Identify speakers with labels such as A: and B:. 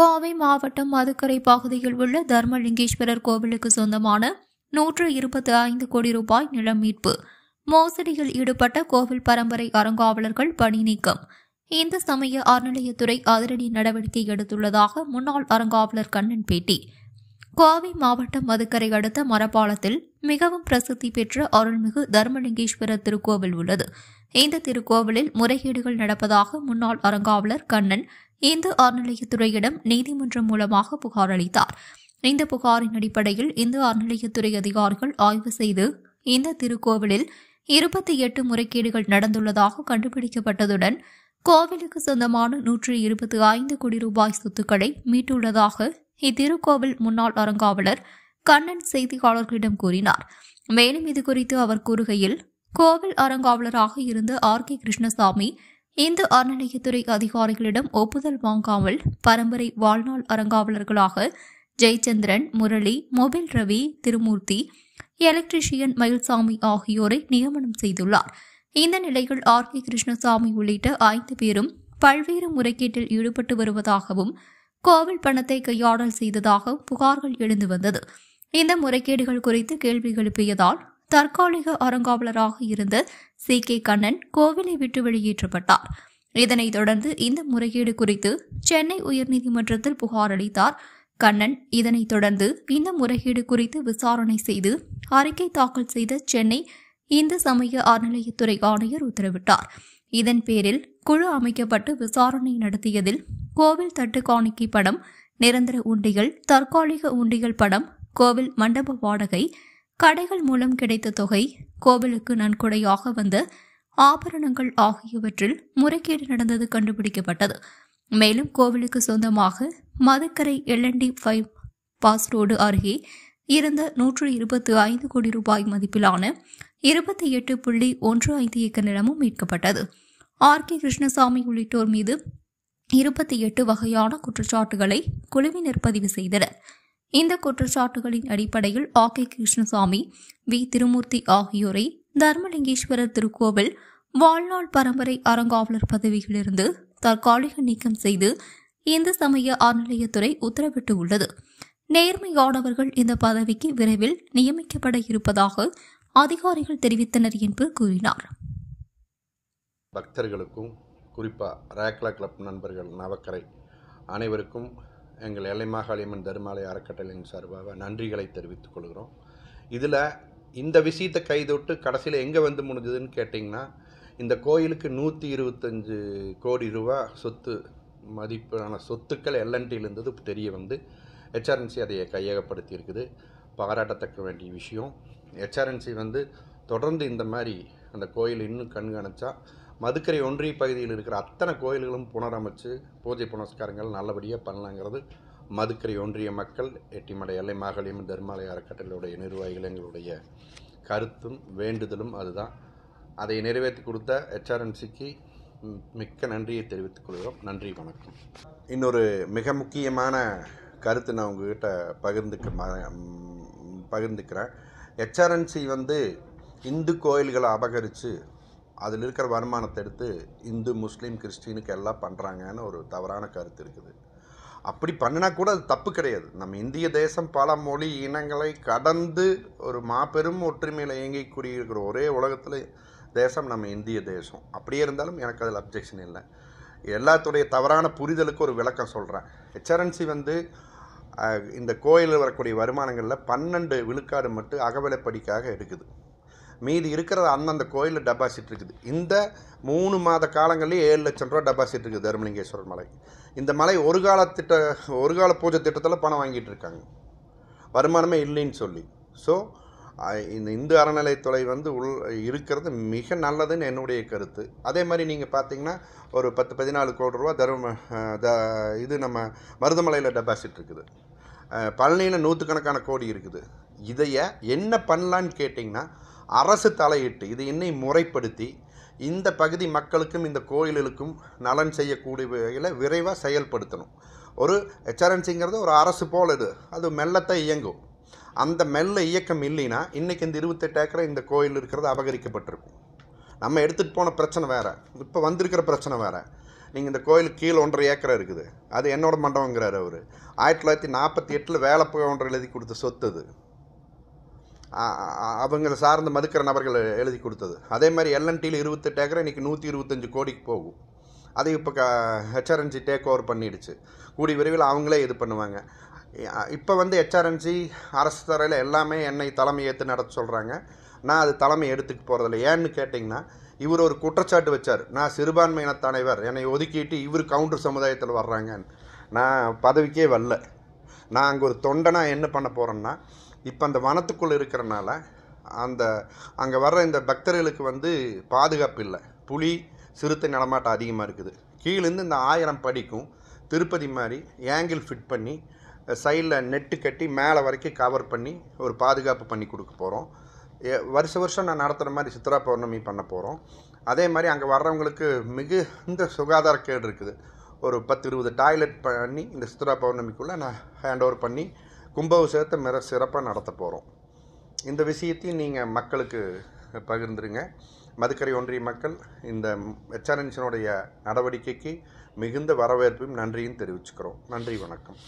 A: கோவை மாவட்டம் மதுக்கரை பகுதியில் உள்ள தர்மலிங்கேஸ்வரர் கோவிலுக்கு சொந்தமான நூற்று இருபத்தி ஐந்து கோடி ரூபாய் நிலம் மீட்பு மோசடியில் ஈடுபட்ட கோவில் பரம்பரை அறங்காவலர்கள் பணி நீக்கம் இந்து சமய அறநிலையத்துறை அதிரடி நடவடிக்கை எடுத்துள்ளதாக முன்னாள் அறங்காவலர் கண்ணன் பேட்டி கோவை மாவட்டம் மதுக்கரை அடுத்த மரப்பாலத்தில் மிகவும் பிரசித்தி பெற்ற அருள்மிகு தர்மலிங்கேஸ்வரர் திருக்கோவில் உள்ளது இந்த திருக்கோவிலில் முறைகேடுகள் நடப்பதாக முன்னாள் அறங்காவலர் கண்ணன் இந்து அறநிலையத்துறையிடம் நீதிமன்றம் மூலமாக புகார் அளித்தார் இந்த புகாரின் அடிப்படையில் இந்து அறநிலையத்துறை அதிகாரிகள் ஆய்வு செய்து இந்த திருக்கோவிலில் இருபத்தி எட்டு முறைகேடுகள் நடந்துள்ளதாக கண்டுபிடிக்கப்பட்டதுடன் கோவிலுக்கு சொந்தமான நூற்றி இருபத்தி ஐந்து கோடி ரூபாய் சொத்துக்களை மீட்டுள்ளதாக இத்திருக்கோவில் முன்னாள் அறங்காவலர் கண்ணன் செய்தியாளர்களிடம் கூறினார் மேலும் இது குறித்து அவர் கூறுகையில் கோவில் அறங்காவலராக இருந்த ஆர் கே கிருஷ்ணசாமி இந்து அறநிலையத்துறை அதிகாரிகளிடம் ஒப்புதல் வாங்காமல் பரம்பரை வாழ்நாள் அறங்காவலர்களாக ஜெயச்சந்திரன் முரளி மொபைல் ரவி திருமூர்த்தி எலக்ட்ரிஷியன் மயில்சாமி ஆகியோரை நியமனம் செய்துள்ளார் இந்த நிலையில் ஆர் கே கிருஷ்ணசாமி உள்ளிட்ட ஐந்து பேரும் பல்வேறு முறைகேட்டில் ஈடுபட்டு வருவதாகவும் கோவில் பணத்தை கையாடல் செய்ததாக புகார்கள் எழுந்து வந்தது இந்த முறைகேடுகள் குறித்து கேள்வி எழுப்பியதால் தற்காலிக அறங்காவலராக இருந்த சி கே கண்ணன் கோவிலை விட்டு வெளியேற்றப்பட்டார் இதனைத் தொடர்ந்து இந்த முறைகேடு குறித்து சென்னை உயர்நீதிமன்றத்தில் புகார் அளித்தார் கண்ணன் இதனைத் தொடர்ந்து இந்த முறைகேடு குறித்து விசாரணை செய்து அறிக்கை தாக்கல் செய்த சென்னை இந்து சமய அறநிலையத்துறை ஆணையர் உத்தரவிட்டார் இதன் பேரில் குழு அமைக்கப்பட்டு விசாரணை நடத்தியதில் கோவில் தட்டு காணிக்கை படம் நிரந்தர உண்டிகள் தற்காலிக உண்டிகள் படம் கோவில் மண்டப வாடகை கடைகள் மூலம் கிடைத்த தொகை கோவிலுக்கு நன்கொடையாக வந்த ஆபரணங்கள் ஆகியவற்றில் முறைகேடு நடந்தது கண்டுபிடிக்கப்பட்டது மேலும் கோவிலுக்கு சொந்தமாக Madukkarai L and T bypass road அருகே இருந்த நூற்று இருபத்தி ஐந்து கோடி ரூபாய் மதிப்பிலான இருபத்தி எட்டு புள்ளி ஒன்று ஐந்து ஏக்கர் நிலமும் மீட்கப்பட்டது ஆர் கே கிருஷ்ணசாமி உள்ளிட்டோர் மீது இருபத்தி எட்டு வகையான குற்றச்சாட்டுகளை குழுவினர் பதிவு செய்தனர் இந்த குற்றச்சாட்டுகளின் அடிப்படையில் ஆ கே கிருஷ்ணசாமி வி திருமூர்த்தி ஆகியோரை தர்மலிங்கேஸ்வரர் திருக்கோவில் வாழ்நாள் பரம்பரை அறங்காவலர் பதவியிலிருந்து தற்காலிக நீக்கம் செய்து இந்து சமய அறநிலையத்துறை உத்தரவிட்டு உள்ளது நேர்மையானவர்கள் இந்த பதவிக்கு விரைவில் நியமிக்கப்பட இருப்பதாக அதிகாரிகள் தெரிவித்தனர் என்று கூறினார்
B: பக்தர்களுக்கும் குறிப்பாக ரேக்லா கிளப் நண்பர்கள் நவக்கரை அனைவருக்கும் எங்கள் எல்லைமாகாளியம்மன் தருமாலய அறக்கட்டளையின் சார்பாக நன்றிகளை தெரிவித்துக் கொள்கிறோம் இதில் இந்த விஷயத்தை கைதொட்டு கடைசியில் எங்கே வந்து முடிஞ்சதுன்னு கேட்டிங்கன்னா இந்த கோயிலுக்கு நூற்றி இருபத்தஞ்சு கோடி ரூபா சொத்து மதிப்பான சொத்துக்கள் எல்என்டியிலிருந்து தெரிய வந்து ஹெச்ஆர்என்சி அதை கையகப்படுத்தி இருக்குது பாராட்டத்தக்க வேண்டிய விஷயம் ஹெச்ஆர்என்சி வந்து தொடர்ந்து இந்த மாதிரி அந்த கோயில் இன்னும் கண்காணித்தா மதுக்கரை ஒன்றிய பகுதியில் இருக்கிற அத்தனை கோயில்களும் புனரமைச்சு பூஜை புனஸ்காரங்கள் நல்லபடியாக பண்ணலாங்கிறது மதுக்கரை ஒன்றிய மக்கள் எட்டிமடை எல்லை மாகலியம் தர்மாலய அறக்கட்டளையுடைய நிர்வாகிகள் எங்களுடைய கருத்தும் வேண்டுதலும் அதுதான் அதை நிறைவேற்றி கொடுத்த ஹெச்ஆர்என்சிக்கு மிக்க நன்றியை தெரிவித்துக் கொள்கிறோம் நன்றி வணக்கம் இன்னொரு மிக முக்கியமான கருத்து நான் உங்ககிட்ட பகிர்ந்துக்க பகிர்ந்துக்கிறேன் ஹெச்ஆர்என்சி வந்து இந்து கோயில்களை அபகரித்து அதில் இருக்கிற வருமானத்தை எடுத்து இந்து முஸ்லீம் கிறிஸ்டினுக்கு எல்லாம் பண்ணுறாங்கன்னு ஒரு தவறான கருத்து இருக்குது அப்படி பண்ணினா கூட அது தப்பு கிடையாது நம்ம இந்திய தேசம் பல மொழி இனங்களை கடந்து ஒரு மாபெரும் ஒற்றுமையில் இயங்கி கூடியிருக்கிற ஒரே உலகத்தில் தேசம் நம்ம இந்திய தேசம் அப்படியே இருந்தாலும் எனக்கு அதில் அப்ஜெக்ஷன் இல்லை எல்லாத்துடைய தவறான புரிதலுக்கு ஒரு விளக்கம் சொல்கிறேன் ஹெச்ஆர்என்சி வந்து இந்த கோயிலில் வரக்கூடிய வருமானங்களில் பன்னெண்டு விழுக்காடு மட்டும் அகவிலைப்படிக்காக எடுக்குது மீதி இருக்கிற அந்தந்த கோயிலில் டெபாசிட் இருக்குது இந்த மூணு மாத காலங்களில் ஏழு லட்சம் ரூபா டெபாசிட் இருக்குது தருமலிங்கேஸ்வரர் மலை இந்த மலை ஒரு கால திட்ட ஒரு கால பூஜை திட்டத்தில் பணம் வாங்கிட்டு இருக்காங்க வருமானமே இல்லைன்னு சொல்லி ஸோ இந்த இந்து அறநிலைத்துறை வந்து உள் இருக்கிறது மிக நல்லதுன்னு என்னுடைய கருத்து அதே மாதிரி நீங்கள் பார்த்தீங்கன்னா ஒரு பத்து பதினாலு கோடி ரூபா தரும த இது நம்ம மருதமலையில் டெபாசிட் இருக்குது பழனியில் நூற்றுக்கணக்கான கோடி இருக்குது இதைய என்ன பண்ணலான்னு கேட்டிங்கன்னா அரசு தலையிட்டு இது இன்னை முறைப்படுத்தி இந்த பகுதி மக்களுக்கும் இந்த கோயில்களுக்கும் நலன் செய்யக்கூடிய வகையில் விரைவாக செயல்படுத்தணும் ஒரு எச்ஆர்என்சிங்கிறது ஒரு அரசு போல் இது அது மெல்லத்தான் இயங்கும் அந்த மெல்ல இயக்கம் இல்லைன்னா இன்றைக்கி இந்த இருபத்தெட்டு ஏக்கரை இந்த கோயில் இருக்கிறது அபகரிக்கப்பட்டிருக்கும் நம்ம எடுத்துகிட்டு போன பிரச்சனை வேறு இப்போ வந்திருக்கிற பிரச்சனை வேறு நீங்கள் இந்த கோயிலுக்கு கீழே ஒன்றரை ஏக்கரை இருக்குது அது என்னோட மண்டபங்கிறார் அவர் ஆயிரத்தி தொள்ளாயிரத்தி நாற்பத்தி எட்டில் வேலைப்பகை ஒன்றை எழுதி கொடுத்த சொத்து அது அவங்களை சார்ந்த மதுக்கிற நபர்கள் எழுதி கொடுத்தது அதே மாதிரி எல்என்டியில் இருபத்தெட்டு ஏக்கரை இன்றைக்கி நூற்றி இருபத்தஞ்சி கோடிக்கு போகும் அதை இப்போ க ஹெச்ஆர்என்சி டேக் ஓவர் பண்ணிடுச்சு கூடி விரைவில் அவங்களே இது பண்ணுவாங்க இப்போ வந்து ஹெச்ஆர்என்சி அரசு துறையில் எல்லாமே என்னை தலைமை ஏற்று நடத்த சொல்கிறாங்க நான் அது தலைமை எடுத்துக்க போகிறதில்ல ஏன்னு கேட்டிங்கன்னா இவர் ஒரு குற்றச்சாட்டு வச்சார் நான் சிறுபான்மையின தலைவர் என்னை ஒதுக்கிட்டு இவர் கவுண்டர் சமுதாயத்தில் வர்றாங்க நான் பதவிக்கே வரல நான் அங்கே ஒரு தொண்டனாக என்ன பண்ண போகிறேன்னா இப்போ அந்த வனத்துக்குள்ளே இருக்கிறனால அந்த அங்கே வர்ற இந்த பக்தர்களுக்கு வந்து பாதுகாப்பு இல்லை புலி சிறுத்தை நடமாட்டம் அதிகமாக இருக்குது கீழேருந்து இந்த ஆயிரம் படிக்கும் திருப்பதி மாதிரி ஏங்கிள் ஃபிட் பண்ணி சைடில் நெட்டு கட்டி மேலே வரைக்கும் கவர் பண்ணி ஒரு பாதுகாப்பு பண்ணி கொடுக்க போகிறோம் வருஷ வருஷம் நான் நடத்துகிற மாதிரி சித்ரா பௌர்ணமி பண்ண போகிறோம் அதே மாதிரி அங்கே வர்றவங்களுக்கு மிகுந்த சுகாதார கேடு இருக்குது ஒரு பத்து இருபது டாய்லெட் பண்ணி இந்த சித்ரா பௌர்ணமிக்குள்ளே நான் ஹேண்ட் ஓவர் பண்ணி கும்பாபிஷேகத்தை மிக சிறப்பாக நடத்த போகிறோம் இந்த விஷயத்தையும் நீங்கள் மக்களுக்கு பகிர்ந்துருங்க மதுக்கரை ஒன்றிய மக்கள் இந்த எச்ஆர்என்ஷனுடைய நடவடிக்கைக்கு மிகுந்த வரவேற்பையும் நன்றியும் தெரிவிச்சுக்கிறோம் நன்றி வணக்கம்